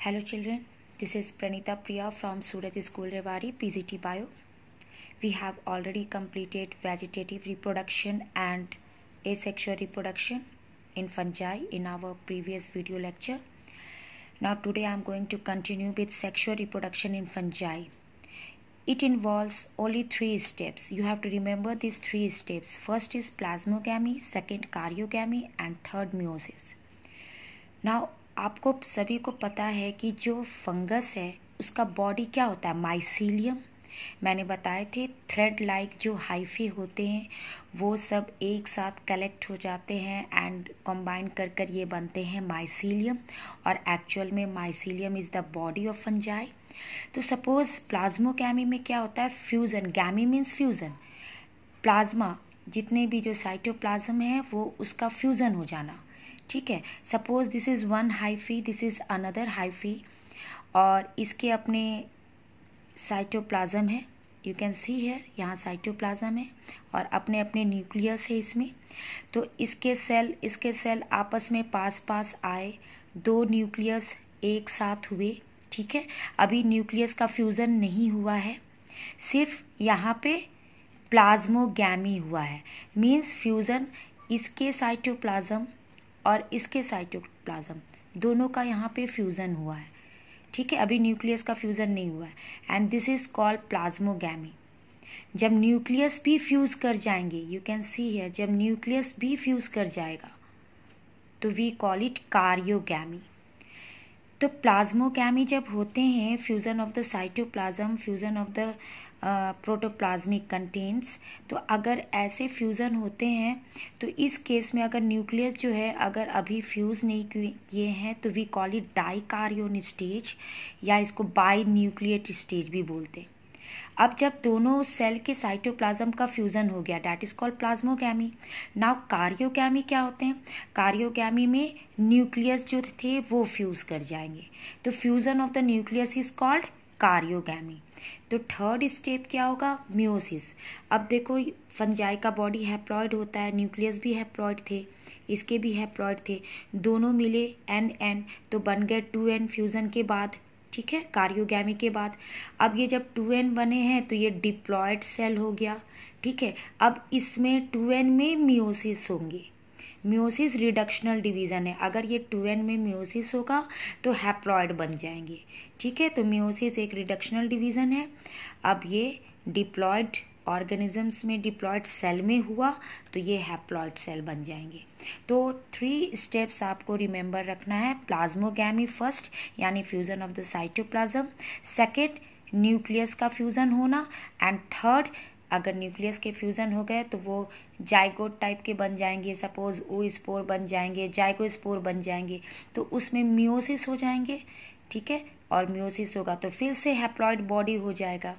Hello children, this is Pranita Priya from Suraj School Rewari PGT Bio. We have already completed vegetative reproduction and asexual reproduction in fungi in our previous video lecture. Now today I am going to continue with sexual reproduction in fungi. It involves only three steps. You have to remember these three steps. First is plasmogamy, second karyogamy and third meiosis. Now आपको सभी को पता है कि जो fungus है उसका body क्या होता है माइसीलियम मैंने बताए थे थ्रेड लाइक जो हाइफी होते हैं वो सब एक साथ कलेक्ट हो जाते हैं एंड कंबाइन कर कर ये बनते हैं माइसीलियम और एक्चुअल में mycelium is the body of fungi तो सपोज़ प्लाज्मोकैमी में क्या होता है फ्यूज़न गैमी मीन्स फ्यूज़न प्लाज्मा जितने भी जो साइटोप्लाज्म है वो उसका फ्यूज़न हो जाना ठीक है suppose this is one hyphae this is another hyphae और इसके अपने साइटोप्लाज्म है यू कैन सी है यहाँ साइटोप्लाज्म है और अपने अपने न्यूक्लियस है इसमें तो इसके सेल इसके सेल आपस में पास पास आए दो न्यूक्लियस एक साथ हुए ठीक है अभी न्यूक्लियस का फ्यूज़न नहीं हुआ है सिर्फ यहाँ पे प्लाज्मोगैमी हुआ है मींस फ्यूज़न इसके साइटोप्लाज्म और इसके साइटोप्लाज्म दोनों का यहाँ पे फ्यूज़न हुआ है ठीक है अभी न्यूक्लियस का फ्यूज़न नहीं हुआ है and this is called plasmogamy जब न्यूक्लियस भी फ्यूज़ कर जाएंगे यू कैन सी है जब न्यूक्लियस भी फ्यूज़ कर जाएगा तो वी कॉल इट कारियोगी तो प्लाज्मोगैमी जब होते हैं fusion of the cytoplasm fusion of the protoplasmic contents तो अगर ऐसे फ्यूज़न होते हैं तो इस केस में अगर न्यूक्लियस जो है अगर अभी फ्यूज़ नहीं किए हैं तो we call it karyon stage या इसको बाई न्यूक्लियट स्टेज भी बोलते हैं अब जब दोनों सेल के साइटोप्लाज्म का फ्यूज़न हो गया that is called plasmogamy now karyogamy क्या होते हैं कार्योगैमी में न्यूक्लियस जो थे वो फ्यूज़ कर जाएंगे तो fusion of the nucleus is called karyogamy तो थर्ड स्टेप क्या होगा म्योसिस अब देखो फंजाई का बॉडी हैप्लॉयड होता है न्यूक्लियस भी हैप्लॉयड थे इसके भी हैप्लॉयड थे दोनों मिले एन एन तो बन गए टू एन फ्यूज़न के बाद ठीक है कार्योगी के बाद अब ये जब टू एन बने हैं तो ये डिप्लॉयड सेल हो गया ठीक है अब इसमें टू एन में म्योसिस होंगे म्योसिस रिडक्शनल डिवीज़न है अगर ये टू एन में म्यूसिस होगा तो हैप्लॉयड बन जाएंगे ठीक है तो म्योसिस एक रिडक्शनल डिवीज़न है अब ये डिप्लॉयड ऑर्गेनिजम्स में डिप्लॉयड सेल में हुआ तो ये हैप्लॉयड सेल बन जाएंगे तो थ्री स्टेप्स आपको रिमेंबर रखना है प्लाज्मोगैमी फर्स्ट यानी fusion of the cytoplasm second nucleus का फ्यूज़न होना एंड थर्ड अगर न्यूक्लियस के फ्यूज़न हो गए तो वो जाइगोट टाइप के बन जाएंगे सपोज़ ओ स्पोर बन जाएंगे जाइगो स्पोर बन जाएंगे तो उसमें म्योसिस हो जाएंगे ठीक है और म्योसिस होगा तो फिर से हैप्लॉयड बॉडी हो जाएगा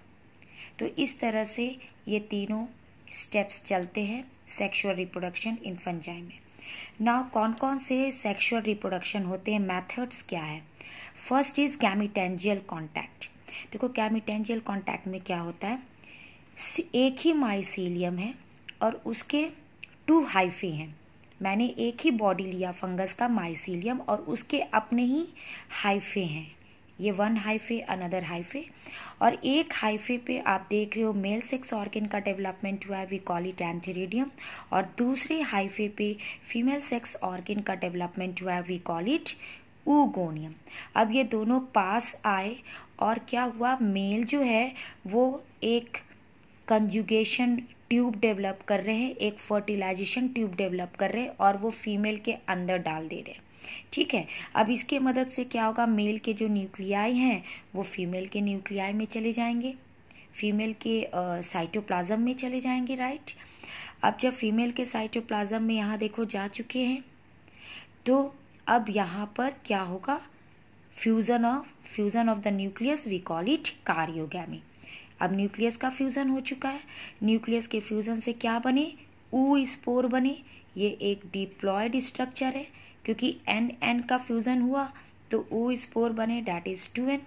तो इस तरह से ये तीनों स्टेप्स चलते हैं सेक्शुअल रिप्रोडक्शन इन फंजाई में नाउ कौन कौन से सेक्शुअल रिप्रोडक्शन होते हैं मेथड्स क्या है फर्स्ट इज गैमिटेंजियल कॉन्टैक्ट देखो गैमिटेंजियल कॉन्टैक्ट में क्या होता है एक ही माइसीलियम है और उसके टू हाइफे हैं मैंने एक ही बॉडी लिया फंगस का माइसीलियम और उसके अपने ही हाइफे हैं ये वन हाइफे अनदर हाइफे और एक हाइफे पे आप देख रहे हो मेल सेक्स ऑर्गेन का डेवलपमेंट हुआ है वी कॉल इट एंथेरेडियम और दूसरे हाइफे पे फीमेल सेक्स ऑर्गेन का डेवलपमेंट हुआ है वी कॉल इट ऊगोनियम अब ये दोनों पास आए और क्या हुआ मेल जो है वो एक कंजुगेशन ट्यूब डेवलप कर रहे हैं एक फर्टिलाइजेशन ट्यूब डेवलप कर रहे हैं और वो फीमेल के अंदर डाल दे रहे हैं ठीक है अब इसके मदद से क्या होगा मेल के जो न्यूक्लियाई हैं वो फीमेल के न्यूक्लियाई में चले जाएंगे फीमेल के साइटोप्लाज्म में चले जाएंगे राइट अब जब फीमेल के साइटोप्लाज्म में यहाँ देखो जा चुके हैं तो अब यहाँ पर क्या होगा fusion of fusion of the nucleus we call it karyogamy अब न्यूक्लियस का फ्यूज़न हो चुका है न्यूक्लियस के फ्यूज़न से क्या बने ऊ स्पोर बने ये एक डिप्लॉयड स्ट्रक्चर है क्योंकि एन एन का फ्यूज़न हुआ तो ओ स्पोर बने डैट इज़ टू एन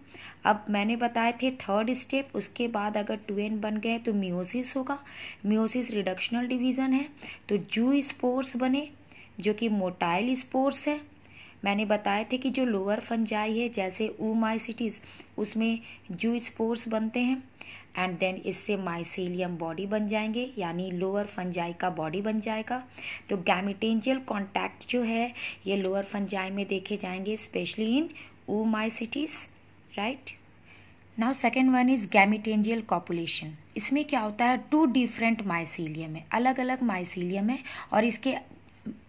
अब मैंने बताए थे थर्ड स्टेप उसके बाद अगर टू एन बन गए तो म्योसिस होगा म्योसिस रिडक्शनल डिवीज़न है तो जू स्पोर्स बने जो कि मोटाइल स्पोर्स है मैंने बताए थे कि जो लोअर फंजाई है जैसे माइसिटीज उसमें जू स्पोर्स बनते हैं एंड देन इससे माइसीलियम बॉडी बन जाएंगे यानी लोअर फंजाई का बॉडी बन जाएगा तो गैमिटेंजियल कॉन्टैक्ट जो है ये लोअर फंजाई में देखे जाएंगे specially in oomycetes right now second one is gametangial copulation इसमें क्या होता है टू डिफरेंट माइसीलियम है अलग अलग माइसीलियम है और इसके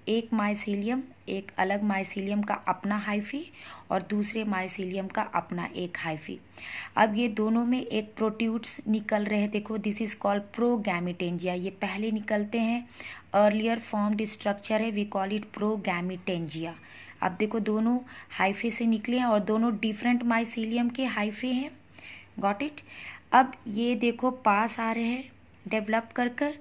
एक माइसीलियम एक अलग माइसीलियम का अपना हाइफी और दूसरे माइसीलियम का अपना एक हाइफी अब ये दोनों में एक प्रोट्यूट्स निकल रहे हैं देखो दिस इज कॉल्ड प्रोगैमिटेंजिया ये पहले निकलते हैं अर्लियर फॉर्म्ड स्ट्रक्चर है वी कॉल इट प्रोगैमिटेंजिया अब देखो दोनों हाइफे से निकले हैं और दोनों डिफरेंट माइसीलियम के हाइफे हैं गॉट इट अब ये देखो पास आ रहे हैं डेवलप कर कर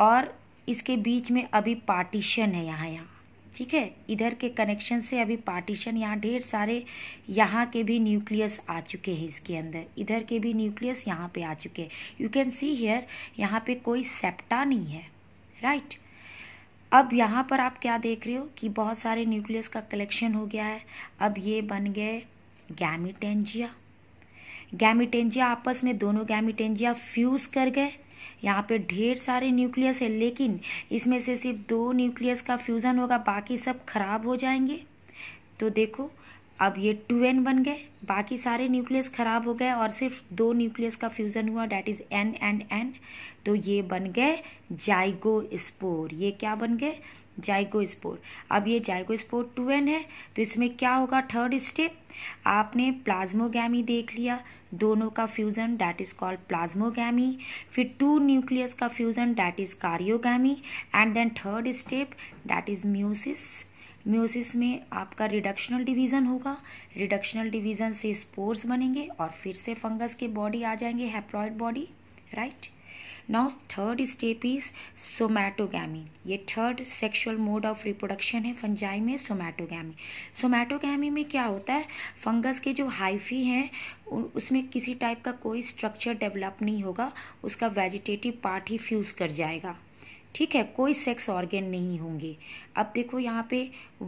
और इसके बीच में अभी पार्टीशन है यहाँ यहाँ ठीक है इधर के कनेक्शन से अभी पार्टीशन यहाँ ढेर सारे यहाँ के भी न्यूक्लियस आ चुके हैं इसके अंदर इधर के भी न्यूक्लियस यहाँ पे आ चुके हैं यू कैन सी हेयर यहाँ पे कोई सेप्टा नहीं है राइट अब यहाँ पर आप क्या देख रहे हो कि बहुत सारे न्यूक्लियस का कलेक्शन हो गया है अब ये बन गए गैमिटेंजिया गैमिटेंजिया आपस में दोनों गैमिटेंजिया फ्यूज़ कर गए यहाँ पे ढेर सारे न्यूक्लियस है लेकिन इसमें से सिर्फ दो न्यूक्लियस का फ्यूज़न होगा बाकी सब खराब हो जाएंगे तो देखो अब ये टू एन बन गए बाकी सारे न्यूक्लियस खराब हो गए और सिर्फ दो न्यूक्लियस का फ्यूज़न हुआ that is N and N तो ये बन गए जाइगो स्पोर ये क्या बन गए जाइगोस्पोर अब ये जाइगोस्पोर टू एन है तो इसमें क्या होगा थर्ड स्टेप आपने प्लाज्मोगैमी देख लिया दोनों का fusion that is called plasmogamy फिर टू न्यूक्लियस का fusion that is karyogamy and then third step that is meiosis meiosis में आपका रिडक्शनल डिवीज़न होगा रिडक्शनल डिवीज़न से स्पोर्स बनेंगे और फिर से फंगस के बॉडी आ जाएंगे haploid body right now third step is somatogamy ये थर्ड सेक्शुअल मोड ऑफ रिप्रोडक्शन है फंजाई में सोमैटोगैमी सोमैटोगी में क्या होता है फंगस के जो हाइफी हैं उसमें किसी टाइप का कोई स्ट्रक्चर डेवलप नहीं होगा उसका वेजिटेटिव पार्ट ही फ्यूज़ कर जाएगा ठीक है कोई सेक्स ऑर्गेन नहीं होंगे अब देखो यहाँ पे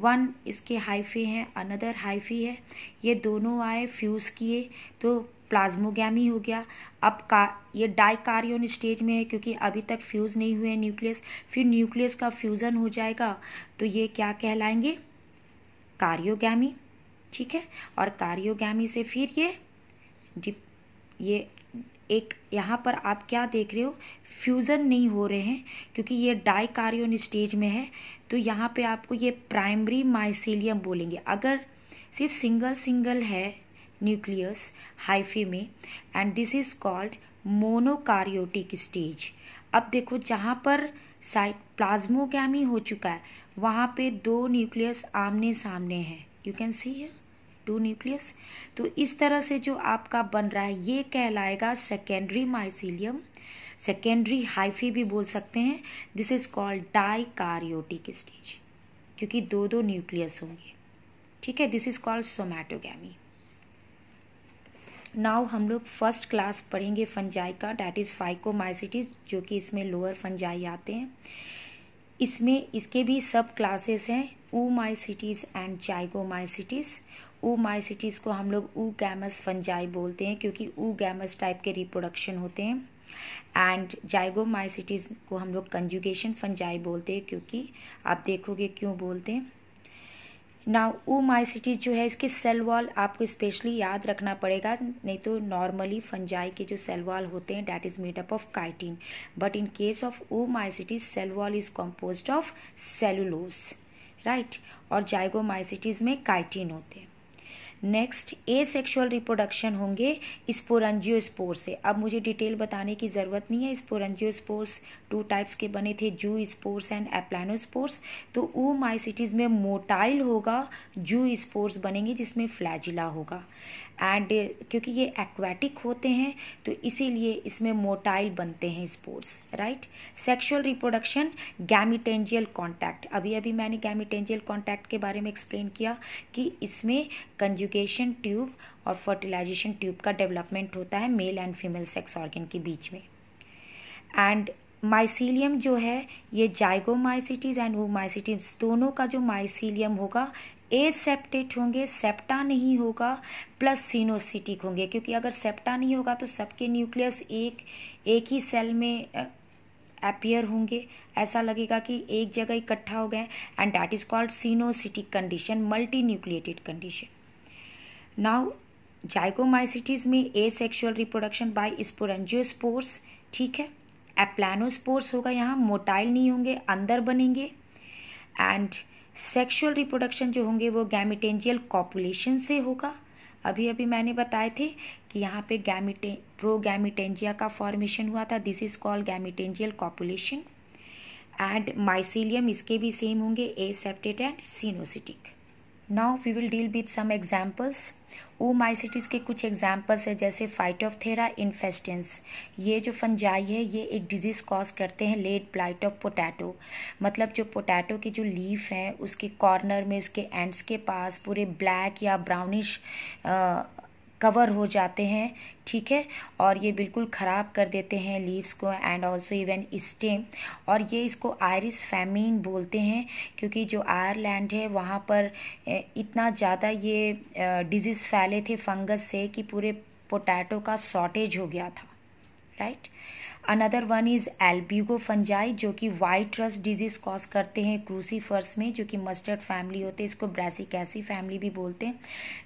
वन इसके हाइफे हैं अनदर हाइफी है ये दोनों आए फ्यूज़ किए तो प्लाज्मोगैमी हो गया अब का ये कार्योन स्टेज में है क्योंकि अभी तक फ्यूज़ नहीं हुए न्यूक्लियस फिर न्यूक्लियस का फ्यूज़न हो जाएगा तो ये क्या कहलाएंगे कार्योगैमी ठीक है और कार्योगैमी से फिर ये डिप ये एक यहाँ पर आप क्या देख रहे हो फ्यूज़न नहीं हो रहे हैं क्योंकि ये डाइकार्योन स्टेज में है तो यहाँ पे आपको ये प्राइमरी माइसीलियम बोलेंगे अगर सिर्फ सिंगल सिंगल है न्यूक्लियस हाइफे में and this is called monokaryotic stage अब देखो जहाँ पर साइट प्लाज्मोगी हो चुका है वहाँ पे दो न्यूक्लियस आमने सामने हैं यू कैन सी है टू न्यूक्लियस तो इस तरह से जो आपका बन रहा है ये कहलाएगा सेकेंडरी माइसिलियम सेकेंडरी हाइफी भी बोल सकते हैं this is called dikaryotic stage क्योंकि दो दो न्यूक्लियस होंगे ठीक है this is called somatogamy now हम लोग फर्स्ट क्लास पढ़ेंगे फंजाई का डैट इज़ फाइकोमाइसिटीज जो कि इसमें लोअर फंजाई आते हैं इसमें इसके भी सब क्लासेस हैं ऊ माइसिटीज़ एंड चाइगोमाइसिटीज़ ऊ माइसिटीज़ को हम लोग ऊ गैमस फंजाई बोलते हैं क्योंकि ऊ गैमस टाइप के रिप्रोडक्शन होते हैं एंड जाइगोमाइसिटीज़ को हम लोग कंजुगेशन फंजाई बोलते हैं क्योंकि आप देखोगे क्यों बोलते हैं नाउ ओ सिटीज जो है इसके सेल वॉल आपको स्पेशली याद रखना पड़ेगा नहीं तो नॉर्मली फंजाई के जो सेल वॉल होते हैं that is made up of chitin but in case of oomycetes cell wall is composed of cellulose right और जाइगोमाइसिटीज में काइटिन होते हैं नेक्स्ट ए सेक्शुअल रिप्रोडक्शन होंगे स्पोर से अब मुझे डिटेल बताने की ज़रूरत नहीं है स्पोर्स टू टाइप्स के बने थे जू स्पोर्स एंड एप्लानो स्पोर्स तो ऊ सिटीज़ में मोटाइल होगा जू स्पोर्स बनेंगे जिसमें फ्लैजिला होगा एंड क्योंकि ये एक्वेटिक होते हैं तो इसीलिए इसमें मोटाइल बनते हैं spores right sexual reproduction gametangial contact अभी अभी मैंने गैमिटेंजियल कॉन्टैक्ट के बारे में एक्सप्लेन किया कि इसमें कंजुगेशन ट्यूब और फर्टिलाइजेशन ट्यूब का डेवलपमेंट होता है male and female sex organ के बीच में एंड माइसीलियम जो है ये जाइगोमाइसिटीज एंड वो दोनों का जो माइसीलियम होगा ए सेप्टेट होंगे सेप्टा नहीं होगा प्लस सीनोसिटिक होंगे क्योंकि अगर सेप्टा नहीं होगा तो सबके न्यूक्लियस एक एक ही सेल में अपियर होंगे ऐसा लगेगा कि एक जगह इकट्ठा हो गए and that is called coenocytic condition multi nucleated condition now zygomycetes में asexual reproduction by sporangiospores ठीक है एप्लानोस्पोर्स होगा यहाँ मोटाइल नहीं होंगे अंदर बनेंगे एंड सेक्सुअल रिप्रोडक्शन जो होंगे वो गैमिटेंजियल कॉपुलेशन से होगा अभी अभी मैंने बताए थे कि यहाँ पे गैमिटे प्रो गैमिटेंजिया का फॉर्मेशन हुआ था this is called gametangial copulation and mycelium इसके भी सेम होंगे aseptate and coenocytic now we will deal with some examples oomycetes के कुछ एग्जाम्पल्स है जैसे फाइटोफथेरा इन्फेस्टेंस ये जो फंजाई है ये एक डिजीज़ कॉज करते हैं लेट ब्लाइट ऑफ पोटैटो मतलब जो पोटैटो के जो लीफ हैं उसके कॉर्नर में उसके एंड्स के पास पूरे ब्लैक या ब्राउनिश कवर हो जाते हैं ठीक है और ये बिल्कुल ख़राब कर देते हैं लीव्स को एंड ऑल्सो इवन स्टेम और ये इसको आयरिस फैमिन बोलते हैं क्योंकि जो आयरलैंड है वहाँ पर इतना ज़्यादा ये डिजीज़ फैले थे फंगस से कि पूरे पोटैटो का शॉर्टेज हो गया था right another one is albugo fungi जो कि वाइट ट्रस्ट डिजीज़ कॉज करते हैं फर्स में जो कि मस्टर्ड फैमिली होते हैं इसको ब्रासिकैसी फैमिली भी बोलते हैं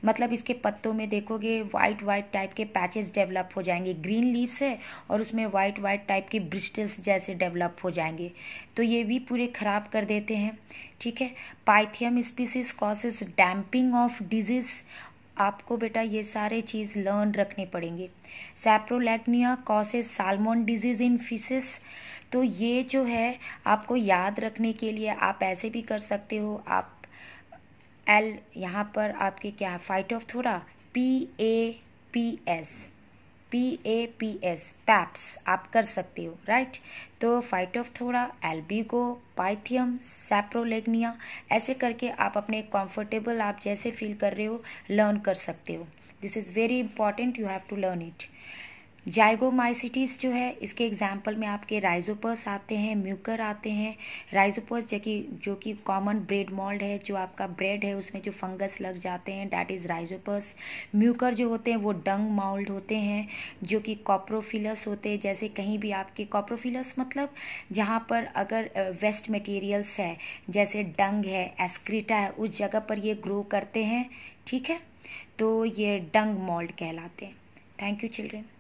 मतलब इसके पत्तों में देखोगे वाइट वाइट टाइप के पैचेस डेवलप हो जाएंगे ग्रीन लीव्स है और उसमें वाइट वाइट टाइप के ब्रिस्टल्स जैसे डेवलप हो जाएंगे तो ये भी पूरे ख़राब कर देते हैं ठीक है pythium species causes damping off disease आपको बेटा ये सारे चीज़ लर्न रखने पड़ेंगे saprolegnia causes salmon disease in fishes तो ये जो है आपको याद रखने के लिए आप ऐसे भी कर सकते हो आप एल यहाँ पर आपके क्या phytophthora P A P S P A P S PAPS आप कर सकते हो राइट तो फाइटोफ्थोरा एल्बिगो पाइथियम सेप्रोलेग्निया ऐसे करके आप अपने कंफर्टेबल आप जैसे फील कर रहे हो लर्न कर सकते हो this is very important you have to learn it zygomycetes जो है इसके एग्जाम्पल में आपके राइजोपर्स आते हैं म्यूकर आते हैं राइजोपस जो कि जो कि कॉमन ब्रेड मॉल्ड है जो आपका ब्रेड है उसमें जो फंगस लग जाते हैं डैट इज़ राइजोपस म्यूकर जो होते हैं वो डंग मॉल्ड होते हैं जो कि कॉप्रोफिलस होते हैं जैसे कहीं भी आपके कॉप्रोफिलस मतलब जहाँ पर अगर वेस्ट मटेरियल्स है जैसे डंग है एस्क्रीटा है उस जगह पर ये ग्रो करते हैं ठीक है तो ये डंग मॉल्ड कहलाते हैं थैंक यू चिल्ड्रेन